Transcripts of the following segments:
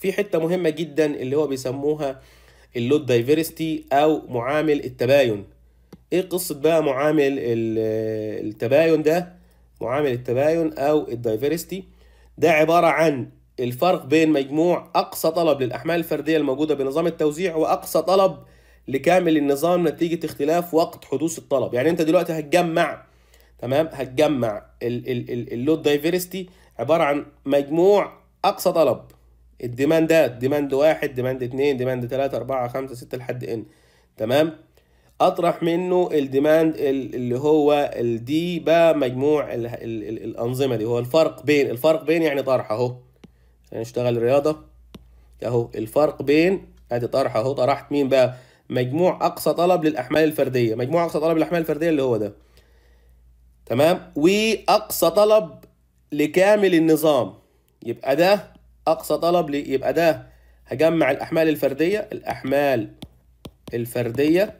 في حته مهمه جدا اللي هو بيسموها اللود دايفيرستي او معامل التباين ايه قصه بقى معامل التباين ده معامل التباين او الدايفيرستي ده عباره عن الفرق بين مجموع اقصى طلب للاحمال الفرديه الموجوده بنظام التوزيع واقصى طلب لكامل النظام نتيجه اختلاف وقت حدوث الطلب يعني انت دلوقتي هتجمع تمام هتجمع اللود دايفيرستي عباره عن مجموع اقصى طلب الديماندات ديماند واحد ديماند اتنين ديماند تلاتة أربعة خمسة ستة لحد ان تمام أطرح منه الديماند اللي هو الدي بقى مجموع الـ الـ الـ الأنظمة دي هو الفرق بين الفرق بين يعني طرح أهو يعني نشتغل رياضة أهو الفرق بين أدي طرح أهو طرحت مين بقى مجموع أقصى طلب للأحمال الفردية مجموع أقصى طلب للأحمال الفردية اللي هو ده تمام وأقصى طلب لكامل النظام يبقى ده اقصى طلب لي يبقى ده هجمع الاحمال الفرديه الاحمال الفرديه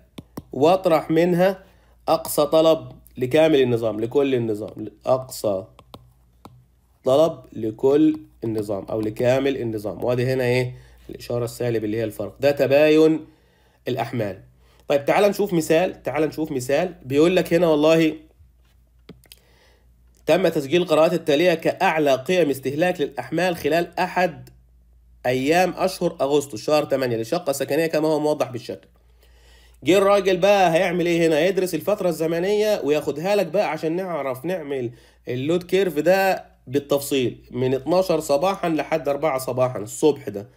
واطرح منها اقصى طلب لكامل النظام لكل النظام اقصى طلب لكل النظام او لكامل النظام وادي هنا ايه الاشاره السالب اللي هي الفرق ده تباين الاحمال طيب تعال نشوف مثال تعال نشوف مثال بيقول لك هنا والله تم تسجيل القرارات التالية كأعلى قيم استهلاك للأحمال خلال أحد أيام أشهر أغسطس شهر 8 للشقة السكنية كما هو موضح بالشكل. جه الراجل بقى هيعمل ايه هنا يدرس الفترة الزمنية وياخدها لك بقى عشان نعرف نعمل اللود كيرف ده بالتفصيل من 12 صباحا لحد 4 صباحا الصبح ده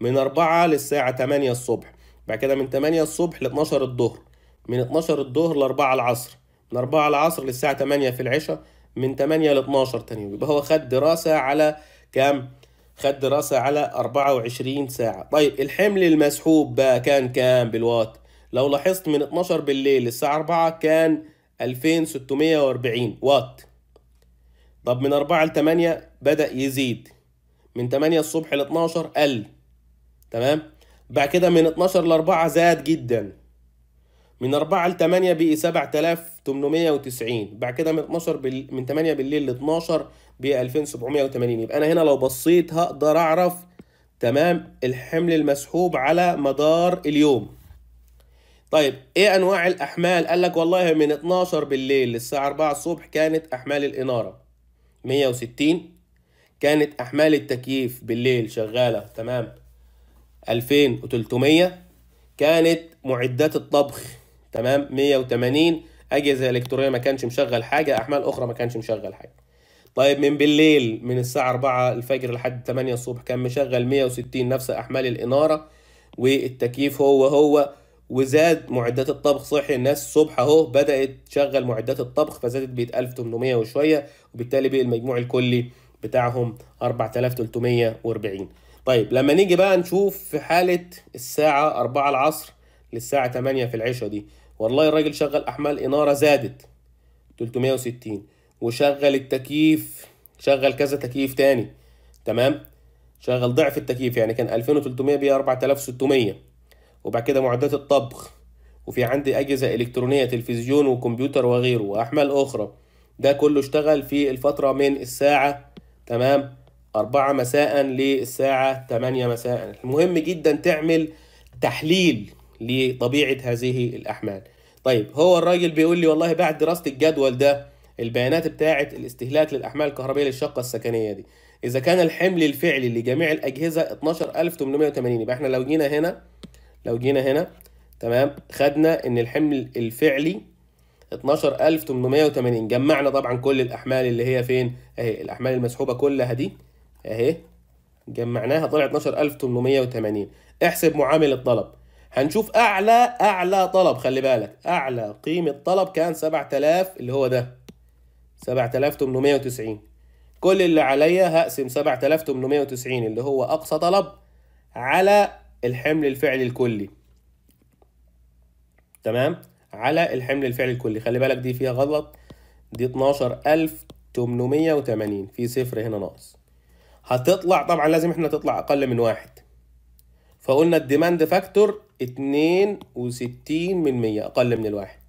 من 4 للساعة 8 الصبح بعد كده من 8 الصبح ل 12 الظهر من 12 الظهر ل 4 العصر من 4 العصر للساعة 8 في العشاء من 8 ل 12 تاني يوم يبقى هو خد دراسة على كام؟ خد دراسة على 24 ساعة طيب الحمل المسحوب بقى كان كام بالوات؟ لو لاحظت من 12 بالليل للساعة 4 كان 2640 وات طب من 4 ل 8 بدأ يزيد من 8 الصبح ل 12 قل تمام؟ بعد كده من 12 ل 4 زاد جدا من 4 ل 8 بقي 7890 بعد كده من 12 بال... من 8 بالليل ل 12 بقي 2780 يبقى انا هنا لو بصيت هقدر اعرف تمام الحمل المسحوب على مدار اليوم طيب ايه انواع الاحمال قال لك والله من 12 بالليل للساعه 4 الصبح كانت احمال الاناره 160 كانت احمال التكييف بالليل شغاله تمام 2300 كانت معدات الطبخ تمام 180 اجهزه الكترونيه ما كانش مشغل حاجه احمال اخرى ما كانش مشغل حاجه طيب من بالليل من الساعه 4 الفجر لحد 8 الصبح كان مشغل 160 نفس احمال الاناره والتكييف هو هو وزاد معدات الطبخ صحي الناس الصبح اهو بدات تشغل معدات الطبخ فزادت ب 1800 وشويه وبالتالي بقى المجموع الكلي بتاعهم 4340 طيب لما نيجي بقى نشوف في حاله الساعه 4 العصر للساعه 8 في العشاء دي والله الراجل شغل احمال اناره زادت 360 وشغل التكييف شغل كذا تكييف تاني تمام شغل ضعف التكييف يعني كان 2300 بقى 4600 وبعد كده معدات الطبخ وفي عندي اجهزه الكترونيه تلفزيون وكمبيوتر وغيره واحمال اخرى ده كله اشتغل في الفتره من الساعه تمام 4 مساء للساعه 8 مساء المهم جدا تعمل تحليل لطبيعه هذه الاحمال طيب هو الراجل بيقول لي والله بعد دراسه الجدول ده البيانات بتاعه الاستهلاك للاحمال الكهربائيه للشقه السكنيه دي اذا كان الحمل الفعلي لجميع الاجهزه 12880 يبقى احنا لو جينا هنا لو جينا هنا تمام خدنا ان الحمل الفعلي 12880 جمعنا طبعا كل الاحمال اللي هي فين اهي الاحمال المسحوبه كلها دي اهي جمعناها طلع 12880 احسب معامل الطلب هنشوف اعلى اعلى طلب خلي بالك اعلى قيمه طلب كان 7000 اللي هو ده 7890 كل اللي عليا هقسم 7890 اللي هو اقصى طلب على الحمل الفعلي الكلي تمام على الحمل الفعلي الكلي خلي بالك دي فيها غلط دي 12880 في صفر هنا ناقص هتطلع طبعا لازم احنا تطلع اقل من واحد فقلنا الديماند فاكتور 62 من 100 اقل من الواحد